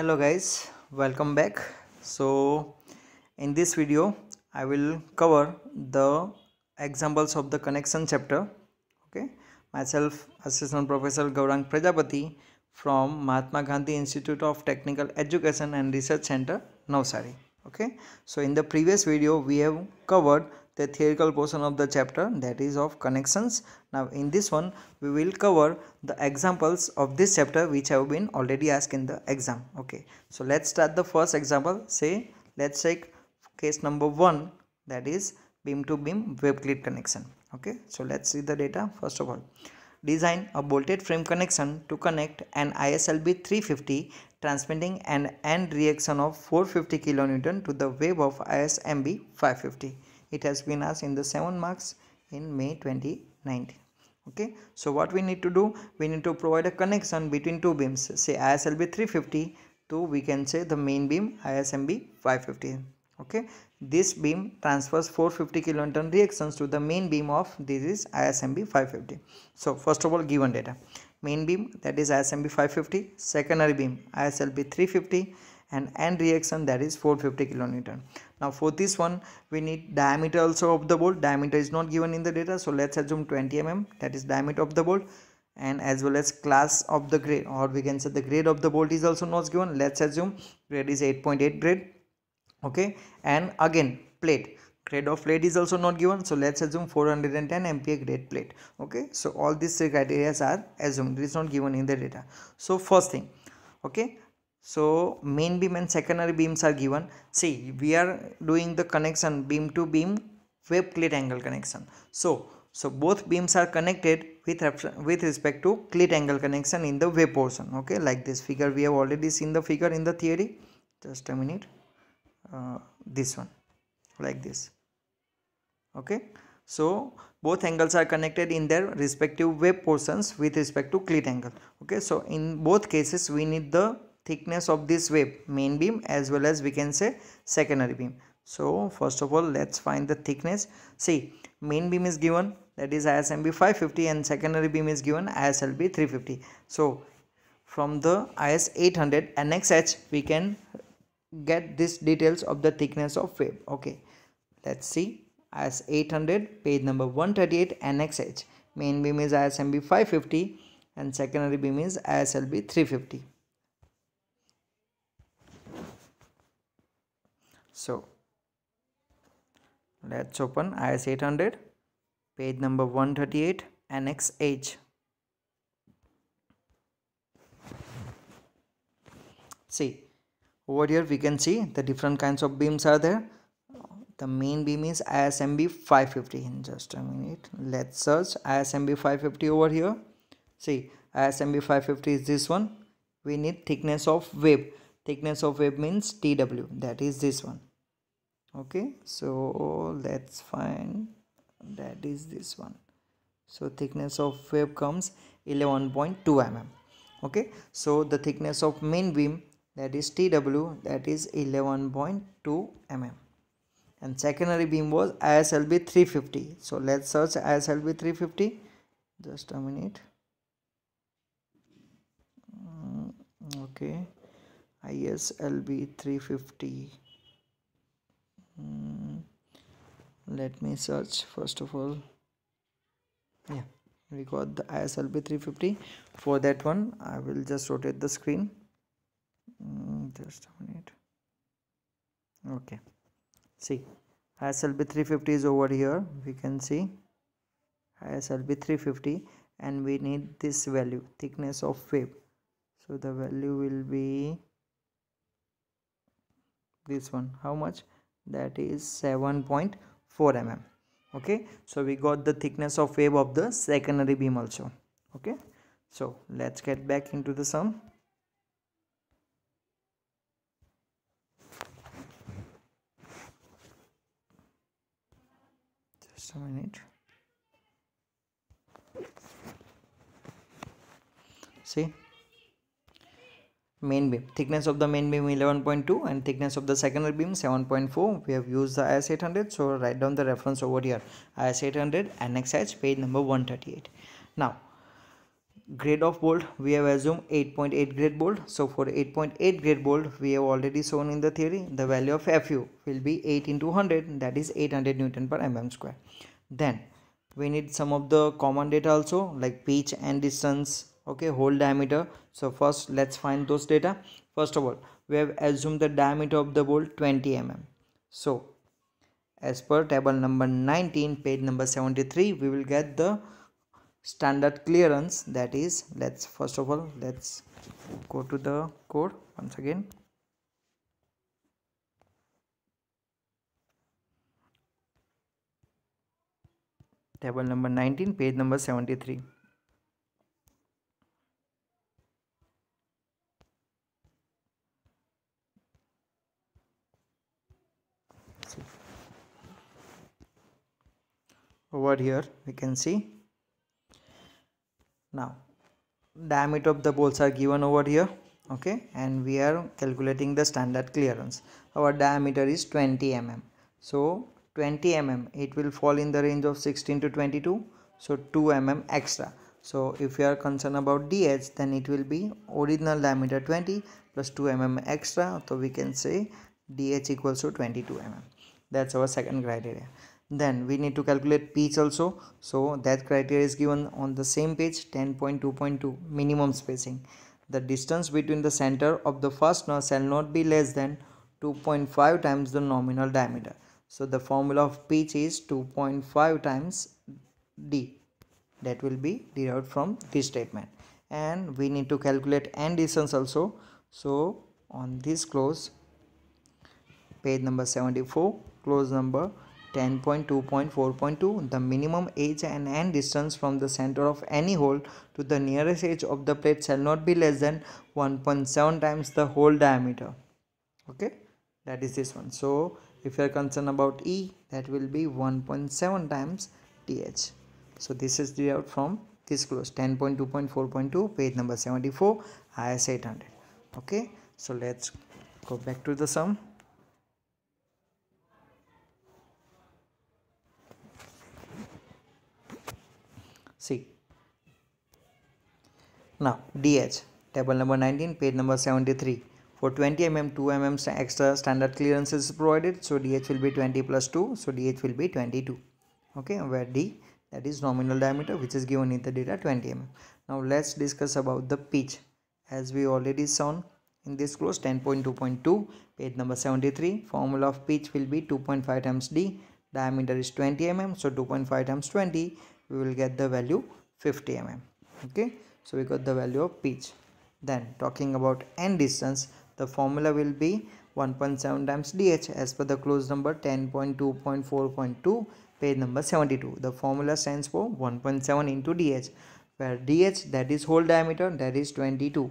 hello guys welcome back so in this video i will cover the examples of the connection chapter okay myself assistant professor gaurang prajapati from mahatma gandhi institute of technical education and research center navsari okay so in the previous video we have covered the theoretical portion of the chapter that is of connections now in this one we will cover the examples of this chapter which have been already asked in the exam okay so let's start the first example say let's take case number one that is beam to beam web grid connection okay so let's see the data first of all design a bolted frame connection to connect an ISLB 350 transmitting an end reaction of 450 kilonewton to the wave of ISMB 550 it has been asked in the 7 marks in May 2019 okay so what we need to do we need to provide a connection between two beams say ISLB 350 to we can say the main beam ISMB 550 okay this beam transfers 450 kilonewton reactions to the main beam of this is ISMB 550 so first of all given data main beam that is ISMB 550 secondary beam ISLB 350 and end reaction that is 450 kilonewton now for this one we need diameter also of the bolt diameter is not given in the data so let's assume 20 mm that is diameter of the bolt and as well as class of the grade or we can say the grade of the bolt is also not given let's assume grade is 8.8 .8 grade okay and again plate grade of plate is also not given so let's assume 410 MPa grade plate okay so all these three criteria are assumed it is not given in the data so first thing okay so main beam and secondary beams are given see we are doing the connection beam to beam wave angle connection so so both beams are connected with with respect to clit angle connection in the wave portion okay like this figure we have already seen the figure in the theory just a minute uh, this one like this okay so both angles are connected in their respective wave portions with respect to clit angle okay so in both cases we need the thickness of this wave main beam as well as we can say secondary beam so first of all let's find the thickness see main beam is given that is ISMB 550 and secondary beam is given ISLB 350 so from the IS 800 NXH we can get these details of the thickness of wave okay let's see IS 800 page number 138 NXH main beam is ISMB 550 and secondary beam is ISLB 350 So let's open IS 800 page number 138 annex H. See over here we can see the different kinds of beams are there. The main beam is ISMB 550 in just a minute. Let's search ISMB 550 over here. See ISMB 550 is this one. We need thickness of web. Thickness of web means TW that is this one okay so let's find that is this one so thickness of web comes 11.2 mm okay so the thickness of main beam that is tw that is 11.2 mm and secondary beam was islb 350 so let's search islb 350 just a minute mm, okay islb 350 Hmm. let me search first of all yeah we got the ISLB 350 for that one I will just rotate the screen hmm, just a minute okay see ISLB 350 is over here we can see ISLB 350 and we need this value thickness of wave so the value will be this one how much that is 7.4 mm okay so we got the thickness of wave of the secondary beam also okay so let's get back into the sum just a minute see main beam thickness of the main beam 11.2 and thickness of the secondary beam 7.4 we have used the is 800 so write down the reference over here is 800 nxh page number 138 now grade of bolt we have assumed 8.8 .8 grade bolt so for 8.8 .8 grade bolt we have already shown in the theory the value of fu will be 8 into 100 that is 800 newton per mm square then we need some of the common data also like pitch and distance okay hole diameter so first let's find those data first of all we have assumed the diameter of the bolt 20 mm so as per table number 19 page number 73 we will get the standard clearance that is let's first of all let's go to the code once again table number 19 page number 73 over here we can see now diameter of the bolts are given over here okay and we are calculating the standard clearance our diameter is 20 mm so 20 mm it will fall in the range of 16 to 22 so 2 mm extra so if you are concerned about DH then it will be original diameter 20 plus 2 mm extra so we can say DH equals to 22 mm that's our second criteria then we need to calculate pitch also so that criteria is given on the same page 10.2.2 minimum spacing the distance between the center of the first node shall not be less than 2.5 times the nominal diameter so the formula of pitch is 2.5 times d that will be derived from this statement and we need to calculate end distance also so on this close page number 74 close number 10.2.4.2 The minimum edge and end distance from the center of any hole to the nearest edge of the plate shall not be less than 1.7 times the hole diameter. Okay, that is this one. So, if you are concerned about E, that will be 1.7 times TH. So, this is derived from this close 10.2.4.2 page number 74 IS 800. Okay, so let's go back to the sum. Now DH table number 19 page number 73 for 20 mm 2 mm extra standard clearance is provided so DH will be 20 plus 2 so DH will be 22 okay where D that is nominal diameter which is given in the data 20 mm. Now let's discuss about the pitch as we already saw in this clause 10.2.2 page number 73 formula of pitch will be 2.5 times D diameter is 20 mm so 2.5 times 20 we will get the value 50 mm okay so we got the value of pitch then talking about end distance the formula will be 1.7 times dh as per the close number 10.2.4.2 page number 72 the formula stands for 1.7 into dh where dh that is hole diameter that is 22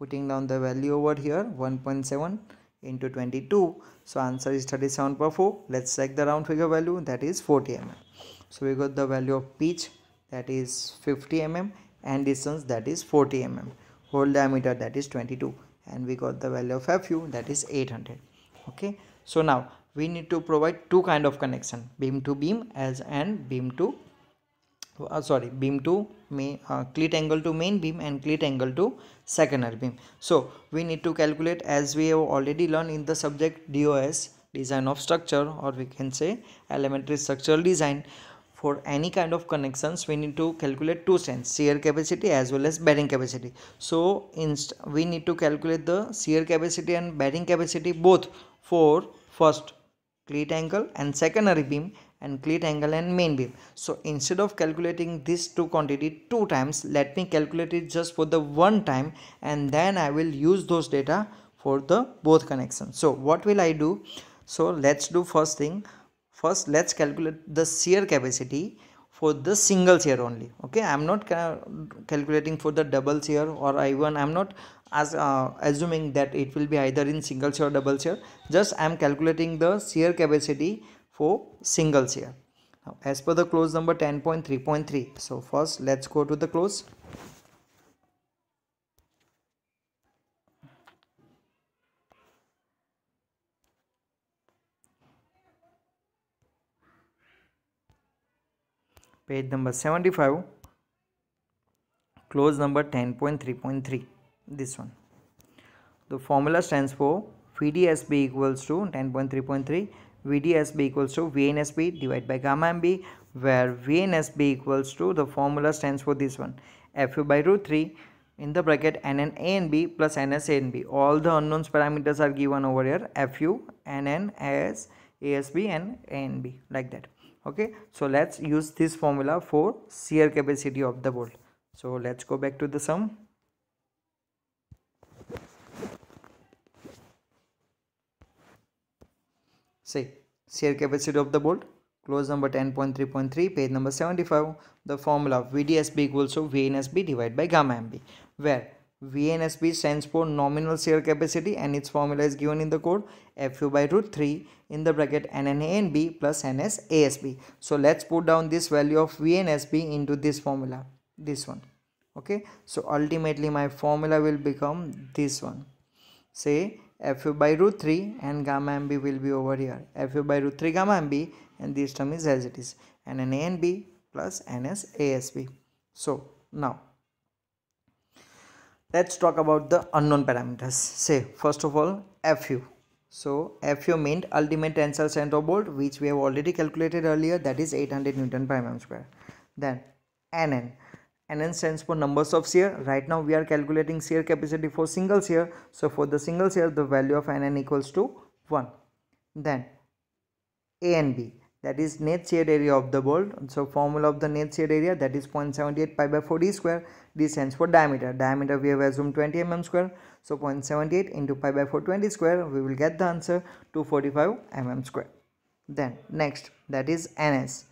putting down the value over here 1.7 into 22 so answer is 37.4 let's check the round figure value that is 40 mm so we got the value of pitch that is 50 mm and distance that is 40 mm hole diameter that is 22 and we got the value of fu that is 800 okay so now we need to provide two kind of connection beam to beam as and beam to uh, sorry beam to main uh, cleat angle to main beam and cleat angle to secondary beam so we need to calculate as we have already learned in the subject dos design of structure or we can say elementary structural design for any kind of connections we need to calculate two strengths shear capacity as well as bearing capacity so we need to calculate the shear capacity and bearing capacity both for first cleat angle and secondary beam and cleat angle and main beam so instead of calculating these two quantity two times let me calculate it just for the one time and then i will use those data for the both connections so what will i do so let's do first thing first let's calculate the shear capacity for the single shear only okay i'm not ca calculating for the double shear or i1 i'm not as uh, assuming that it will be either in single shear or double shear just i'm calculating the shear capacity for single shear now, as per the close number 10.3.3 so first let's go to the close page number 75 Close number 10.3.3 this one the formula stands for VDSB equals to 10.3.3 VDSB equals to VNSB divided by gamma MB where VNSB equals to the formula stands for this one FU by root 3 in the bracket NN A and B plus NS A and B all the unknowns parameters are given over here FU NN AS ASB and A and B like that okay so let's use this formula for shear capacity of the bolt so let's go back to the sum say shear capacity of the bolt close number 10.3.3 page number 75 the formula vdsb equals to vnsb divided by gamma mb where vnsb stands for nominal shear capacity and its formula is given in the code fu by root 3 in the bracket and b plus nsasb. So let's put down this value of vnsb into this formula, this one. Okay, so ultimately my formula will become this one. Say fu by root 3 and gamma mb will be over here. fu by root 3 gamma mb and this term is as it is b plus nsasb. So now let's talk about the unknown parameters. Say first of all fu so FU meant ultimate tensile center bolt which we have already calculated earlier that is 800 Newton per mm square. Then NN. NN stands for numbers of shear. Right now we are calculating shear capacity for single shear. So for the single shear the value of NN equals to 1. Then A and B that is net shared area of the bolt so formula of the net shared area that is 0.78 pi by 4 d square d stands for diameter diameter we have assumed 20 mm square so 0.78 into pi by 4 20 square we will get the answer 245 mm square then next that is ns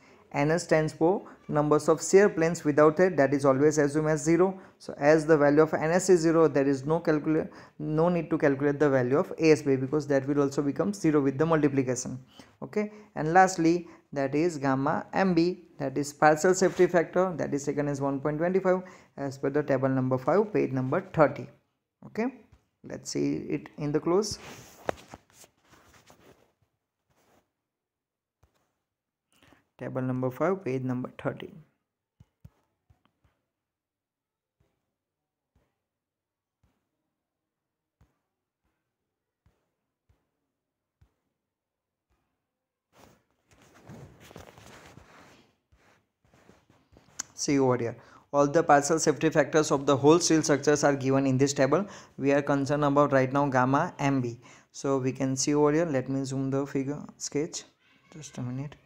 ns stands for numbers of shear planes without it that is always assumed as 0 so as the value of ns is 0 there is no calculate no need to calculate the value of asb because that will also become 0 with the multiplication okay and lastly that is gamma mb that is partial safety factor that is taken as 1.25 as per the table number 5 page number 30 okay let's see it in the close table number 5 page number 13 see over here all the partial safety factors of the whole steel structures are given in this table we are concerned about right now gamma mb so we can see over here let me zoom the figure sketch just a minute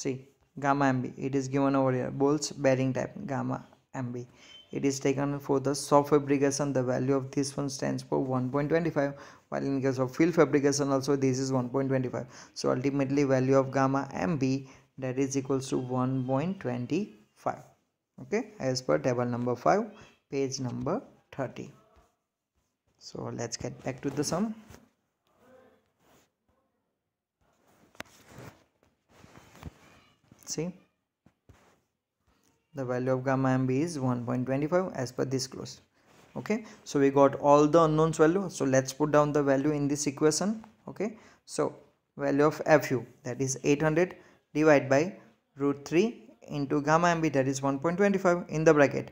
See gamma MB. It is given over here. Bolts bearing type gamma MB. It is taken for the soft fabrication. The value of this one stands for 1.25 while in case of field fabrication also this is 1.25. So ultimately value of gamma MB that is equals to 1.25 okay as per table number 5 page number 30 so let's get back to the sum see the value of gamma mb is 1.25 as per this close. okay so we got all the unknowns value so let's put down the value in this equation okay so value of fu that is 800 divided by root 3 into gamma mb that is 1.25 in the bracket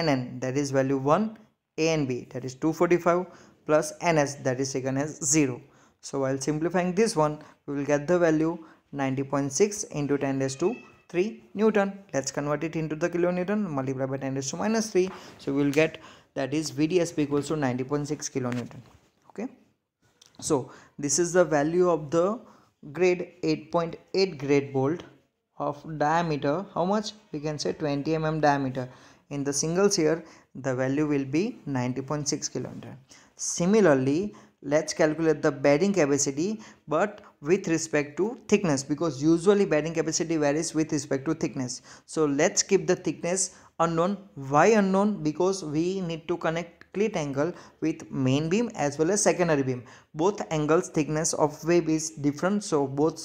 nn that is value 1 anb that is 245 plus ns that is taken as 0 so while simplifying this one we will get the value 90.6 into 10 raised to 3 Newton. Let's convert it into the kilonewton multiply by 10 raised to minus 3. So we will get that is VDSP equals to 90.6 kilonewton. Okay. So this is the value of the grade 8.8 .8 grade bolt of diameter. How much? We can say 20 mm diameter. In the single shear, the value will be 90.6 kilonewton. Similarly, let's calculate the bearing capacity but with respect to thickness because usually bearing capacity varies with respect to thickness so let's keep the thickness unknown why unknown because we need to connect cleat angle with main beam as well as secondary beam both angles thickness of wave is different so both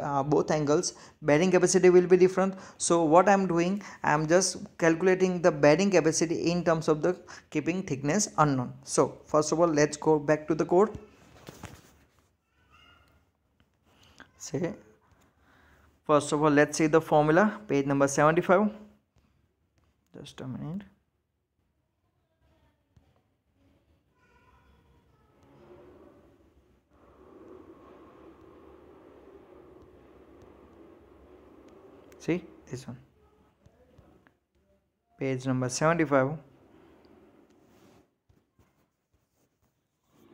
uh, both angles bearing capacity will be different so what i'm doing i'm just calculating the bearing capacity in terms of the keeping thickness unknown so first of all let's go back to the code say first of all let's see the formula page number 75 just a minute this one page number 75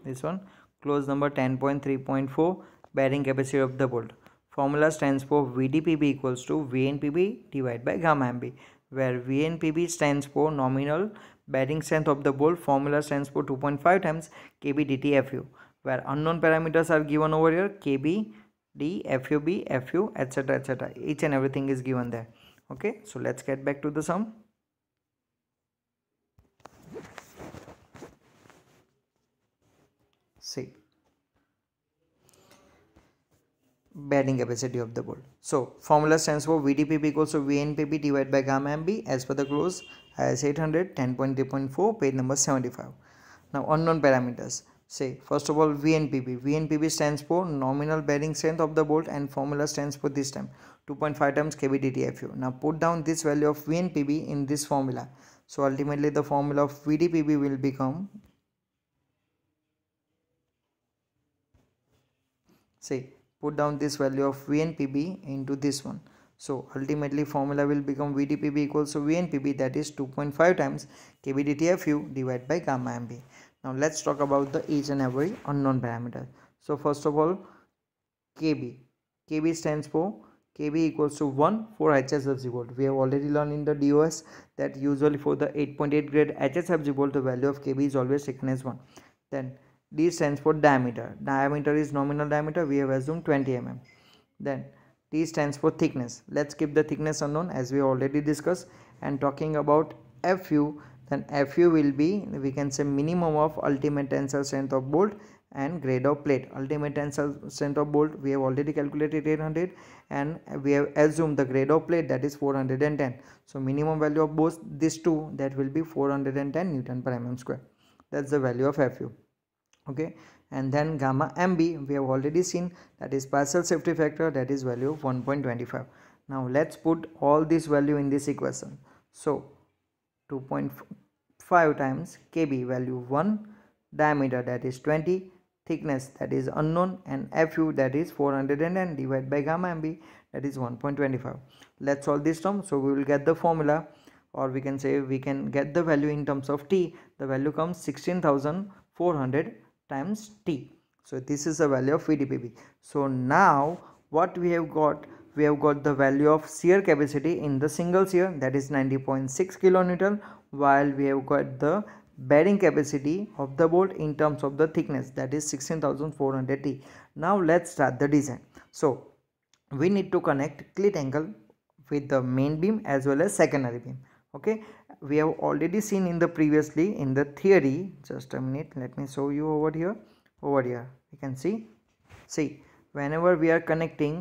this one close number 10.3.4 bearing capacity of the bolt formula stands for vdpb equals to vnpb divided by gamma mb where vnpb stands for nominal bearing strength of the bolt formula stands for 2.5 times kb dtfu where unknown parameters are given over here kb D, FUB, FU, etc. etc. Each and everything is given there. Okay, so let's get back to the sum. See, bedding capacity of the ball. So, formula stands for VDPB equals to VNPB divided by gamma MB as per the close IS 800 10.3.4 page number 75. Now, unknown parameters say first of all VNPB VNPB stands for nominal bearing strength of the bolt and formula stands for this time 2.5 times KBDTFU now put down this value of VNPB in this formula so ultimately the formula of VDPB will become say put down this value of VNPB into this one so ultimately formula will become VDPB equals to VNPB that is 2.5 times KBDTFU divided by gamma MB now let's talk about the each and every unknown parameter so first of all kb kb stands for kb equals to 1 for HSFZ volt. We have already learned in the DOS that usually for the 8.8 grade HSFZ volt the value of kb is always taken as 1. Then D stands for diameter. Diameter is nominal diameter. We have assumed 20 mm. Then T stands for thickness. Let's keep the thickness unknown as we already discussed and talking about FU then fu will be we can say minimum of ultimate tensile strength of bolt and grade of plate ultimate tensile strength of bolt we have already calculated 800 and we have assumed the grade of plate that is 410 so minimum value of both these two that will be 410 newton per mm square that's the value of fu okay and then gamma mb we have already seen that is partial safety factor that is value of 1.25 now let's put all this value in this equation so 2.5 times kb value 1 diameter that is 20 thickness that is unknown and fu that is 410 divided by gamma mb that is 1.25 let's solve this term so we will get the formula or we can say we can get the value in terms of t the value comes 16400 times t so this is the value of vdpb so now what we have got we have got the value of shear capacity in the single shear that is 90.6 kilonewton while we have got the bearing capacity of the bolt in terms of the thickness that is thousand four hundred. now let's start the design so we need to connect cleat angle with the main beam as well as secondary beam okay we have already seen in the previously in the theory just a minute let me show you over here over here you can see see whenever we are connecting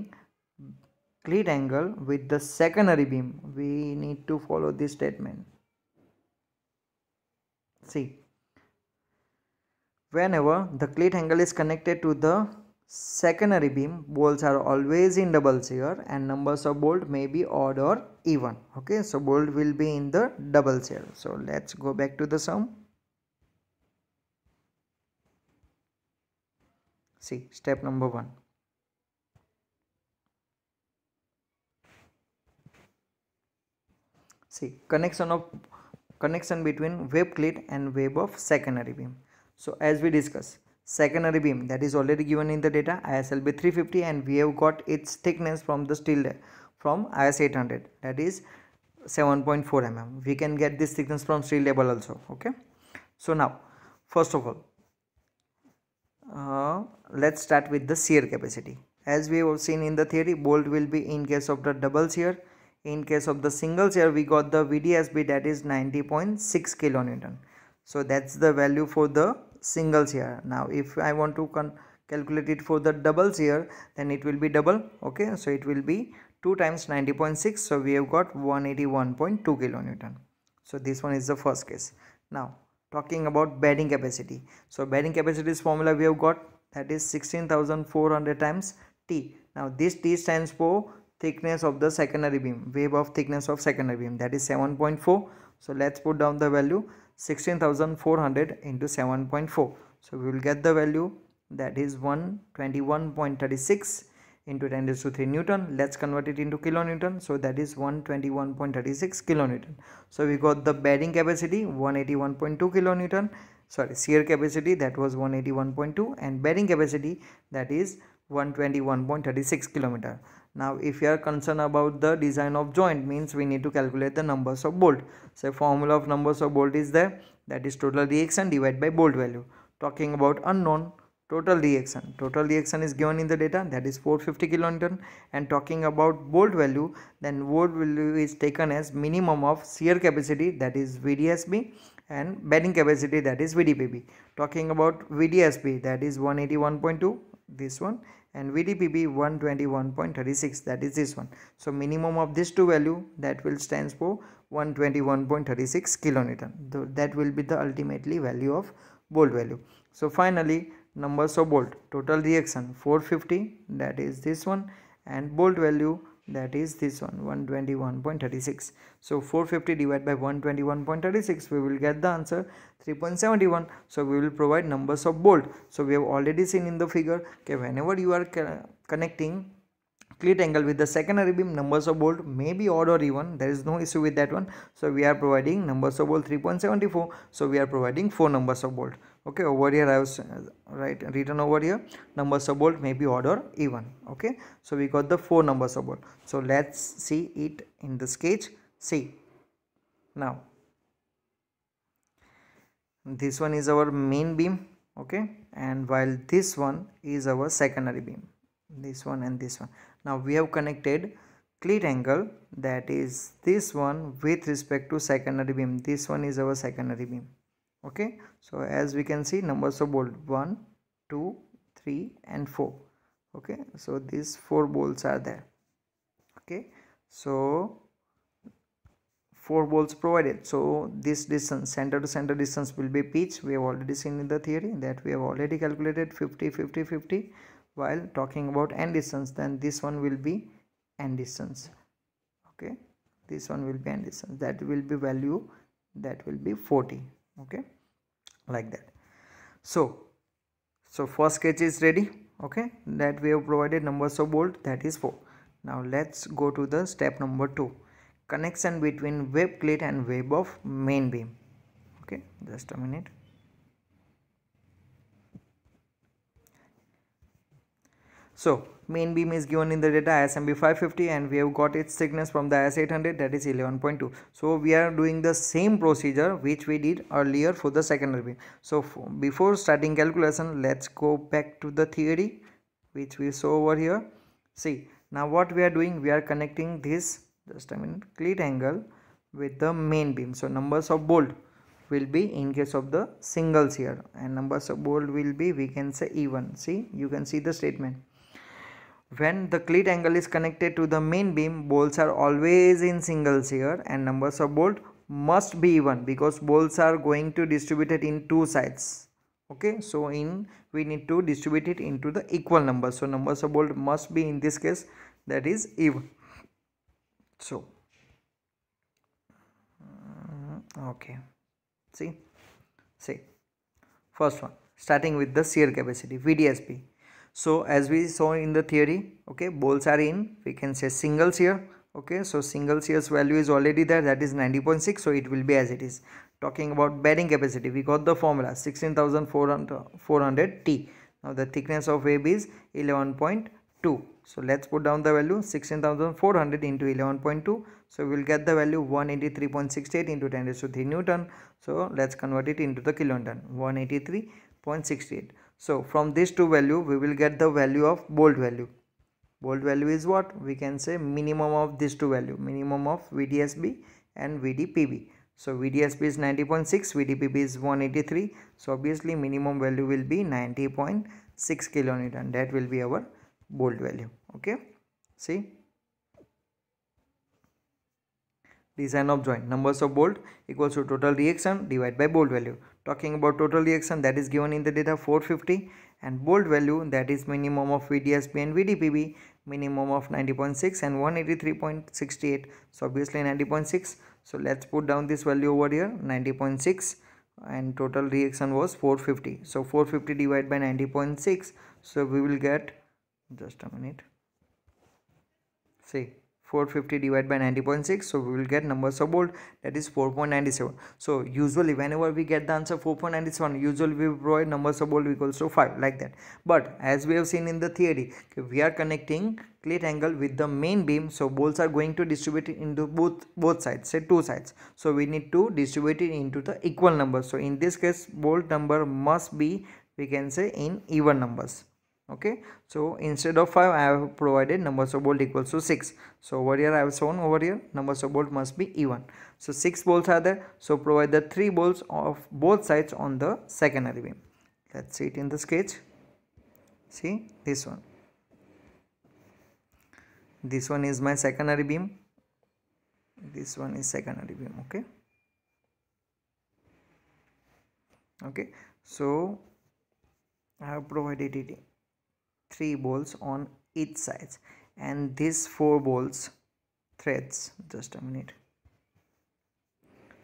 cleat angle with the secondary beam we need to follow this statement see whenever the cleat angle is connected to the secondary beam bolts are always in double shear and numbers of bolt may be odd or even okay so bolt will be in the double shear so let's go back to the sum see step number one See connection of connection between wave plate and wave of secondary beam. So as we discuss secondary beam that is already given in the data ISLB 350 and we have got its thickness from the steel from IS 800 that is 7.4 mm. We can get this thickness from steel label also okay. So now first of all uh, let's start with the shear capacity as we have seen in the theory bolt will be in case of the double shear in case of the single here, we got the vdsb that is 90.6 kilonewton so that's the value for the single here. now if i want to calculate it for the double here, then it will be double okay so it will be 2 times 90.6 so we have got 181.2 kilonewton so this one is the first case now talking about bearing capacity so bearing capacity formula we have got that is 16400 times t now this t stands for thickness of the secondary beam wave of thickness of secondary beam that is 7.4 so let's put down the value 16400 into 7.4 so we will get the value that is 121.36 into 10 to to 3 newton let's convert it into kilonewton so that is 121.36 kilonewton so we got the bearing capacity 181.2 kilonewton sorry shear capacity that was 181.2 and bearing capacity that is 121.36 kilometer now if you are concerned about the design of joint means we need to calculate the numbers of bolt so formula of numbers of bolt is there that is total reaction divided by bolt value talking about unknown total reaction total reaction is given in the data that is 450 kilonewton and talking about bolt value then bolt value is taken as minimum of shear capacity that is VDSB and bearing capacity that is VDPB talking about VDSB that is 181.2 this one and VDPB 121.36 that is this one. So minimum of this two value that will stands for 121.36 kilonewton. that will be the ultimately value of Bolt value. So finally numbers of Bolt total reaction 450 that is this one and Bolt value that is this one 121.36 so 450 divided by 121.36 we will get the answer 3.71 so we will provide numbers of bolt so we have already seen in the figure okay whenever you are connecting cleat angle with the secondary beam numbers of bolt may be odd or even there is no issue with that one so we are providing numbers of bolt 3.74 so we are providing four numbers of bolt okay over here i was uh, right written over here number subbolt may be odd or even okay so we got the four number subbolt so let's see it in this cage see now this one is our main beam okay and while this one is our secondary beam this one and this one now we have connected cleat angle that is this one with respect to secondary beam this one is our secondary beam okay so as we can see numbers of bolts 1 2 3 and 4 okay so these four bolts are there okay so four bolts provided so this distance center to center distance will be pitch we have already seen in the theory that we have already calculated 50 50 50 while talking about end distance then this one will be end distance okay this one will be end distance that will be value that will be 40 okay like that so so first sketch is ready okay that we have provided numbers of bolt that is 4 now let's go to the step number 2 connection between web plate and web of main beam okay just a minute So main beam is given in the data S M MB550 and we have got its thickness from the S800 that is 11.2. So we are doing the same procedure which we did earlier for the secondary beam. So before starting calculation let's go back to the theory which we saw over here. See now what we are doing we are connecting this just a minute cleat angle with the main beam. So numbers of bolt will be in case of the singles here and numbers of bolt will be we can say even. See you can see the statement when the cleat angle is connected to the main beam bolts are always in singles here and numbers of bolt must be even because bolts are going to distribute it in two sides okay so in we need to distribute it into the equal number so numbers of bolt must be in this case that is even so mm, okay see see first one starting with the shear capacity vdsp so as we saw in the theory okay balls are in we can say singles here okay so singles here's value is already there that is 90.6 so it will be as it is talking about bearing capacity we got the formula 16400 t now the thickness of web is 11.2 so let's put down the value 16400 into 11.2 so we'll get the value 183.68 into 10 raised to 3 newton so let's convert it into the kilonewton 183.68 so from these two value we will get the value of bold value. Bold value is what? We can say minimum of these two value, minimum of VDSB and VDPB. So VDSB is 90.6, VDPB is 183. So obviously minimum value will be 90.6 kilonewton. That will be our bold value. Okay. See. Design of joint. Numbers of bolt equals to total reaction divided by bolt value talking about total reaction that is given in the data 450 and bold value that is minimum of VDSB and VDPB minimum of 90.6 and 183.68 so obviously 90.6 so let's put down this value over here 90.6 and total reaction was 450 so 450 divided by 90.6 so we will get just a minute see 450 divided by 90.6 so we will get number of bolt that is 4.97 so usually whenever we get the answer 4.97 usually we provide number of bolt equals to 5 like that but as we have seen in the theory we are connecting plate angle with the main beam so bolts are going to distribute it into both both sides say two sides so we need to distribute it into the equal number so in this case bolt number must be we can say in even numbers okay so instead of 5 i have provided numbers of bolt equals to 6 so over here i have shown over here numbers of bolt must be even so 6 bolts are there so provide the 3 bolts of both sides on the secondary beam let's see it in the sketch see this one this one is my secondary beam this one is secondary beam okay okay so i have provided it three balls on each side and these four balls threads just a minute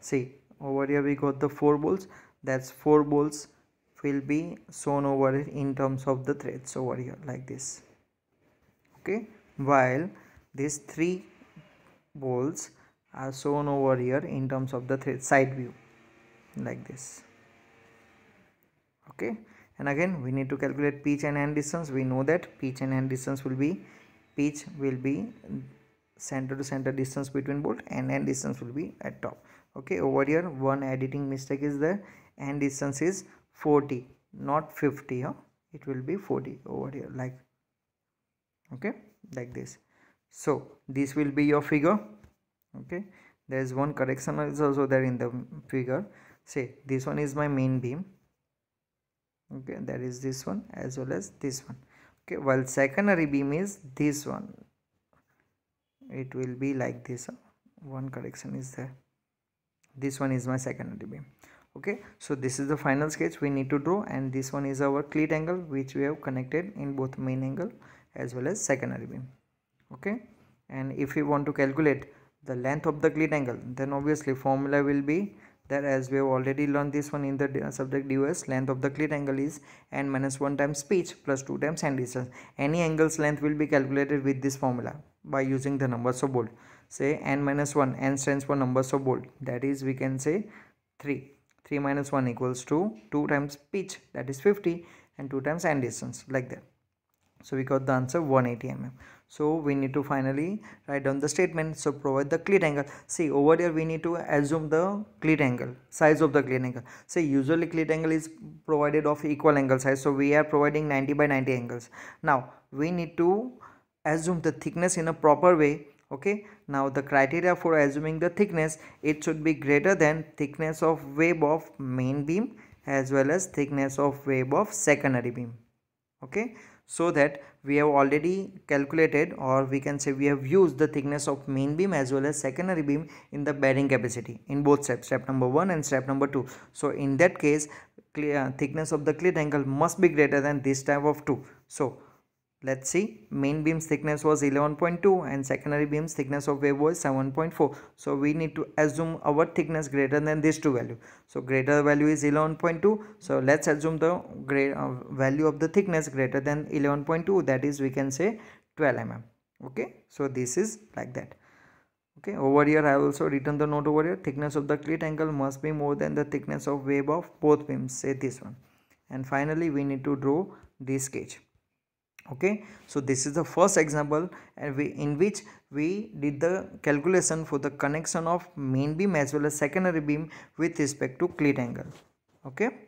see over here we got the four balls that's four balls will be shown over here in terms of the threads over here like this okay while these three balls are shown over here in terms of the thread side view like this okay and again we need to calculate pitch and end distance we know that pitch and end distance will be pitch will be center to center distance between bolt and end distance will be at top okay over here one editing mistake is there End distance is 40 not 50 huh? it will be 40 over here like okay like this so this will be your figure okay there is one correction is also there in the figure say this one is my main beam okay that is this one as well as this one okay while secondary beam is this one it will be like this one correction is there this one is my secondary beam okay so this is the final sketch we need to draw and this one is our cleat angle which we have connected in both main angle as well as secondary beam okay and if we want to calculate the length of the cleat angle then obviously formula will be that as we have already learned this one in the subject US length of the clear angle is n minus 1 times pitch plus 2 times hand distance any angle's length will be calculated with this formula by using the numbers of bolt say n minus 1 n stands for numbers of bolt that is we can say 3 3 minus 1 equals to 2 times pitch that is 50 and 2 times hand distance like that so we got the answer 180 mm so we need to finally write down the statement so provide the cleat angle see over here we need to assume the cleat angle size of the cleat angle see usually cleat angle is provided of equal angle size so we are providing 90 by 90 angles now we need to assume the thickness in a proper way okay now the criteria for assuming the thickness it should be greater than thickness of wave of main beam as well as thickness of wave of secondary beam okay so that we have already calculated or we can say we have used the thickness of main beam as well as secondary beam in the bearing capacity in both steps step number 1 and step number 2 so in that case thickness of the clear angle must be greater than this type of 2 so Let's see main beam's thickness was 11.2 and secondary beam's thickness of wave was 7.4. So we need to assume our thickness greater than these two value. So greater value is 11.2. So let's assume the great, uh, value of the thickness greater than 11.2 that is we can say 12 mm. Okay. So this is like that. Okay. Over here I have also written the note over here thickness of the cleat angle must be more than the thickness of wave of both beams say this one. And finally we need to draw this cage okay so this is the first example and we in which we did the calculation for the connection of main beam as well as secondary beam with respect to cleat angle okay